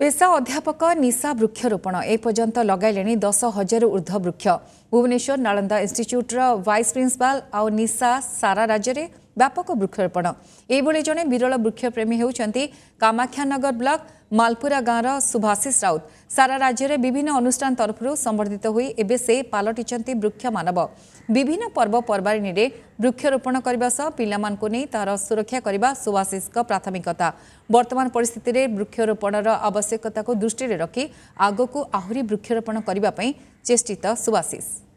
পেশা অধ্যাপক নিশা বৃক্ষরোপণ এপর্যন্ত লগাইলে দশ হাজার ঊর্ধ্ব বৃক্ষ ভুবনেশ্বর নালন্দা ইনস্টিচ্ୟୁଟ୍ର ভাইস প্রিন্সিপাল আও নিশা সারা রাজ্যের व्यापक वृक्षरोपण यही भे विर वृक्षप्रेमी हेर्ने कमाख्यानगर ब्लक मालपुरा गाँ र राउत सारा राज्य राज्यले विभिन्न अनुष्ठान तरफु सम्बर्द्धित हु एलटिन्छ वृक्ष मानव विभिन्न पर्व पर्वाीले वृक्षरोपण गर्न सह पान नै तार सुरक्षाको सुभाशिषको प्राथमिकता बर्तमान परिस्थितिले वृक्षरोपण र आवश्यकताको दृष्टिले रि आगको आह्री वृक्षरोपण गर्ने चेष्टशिष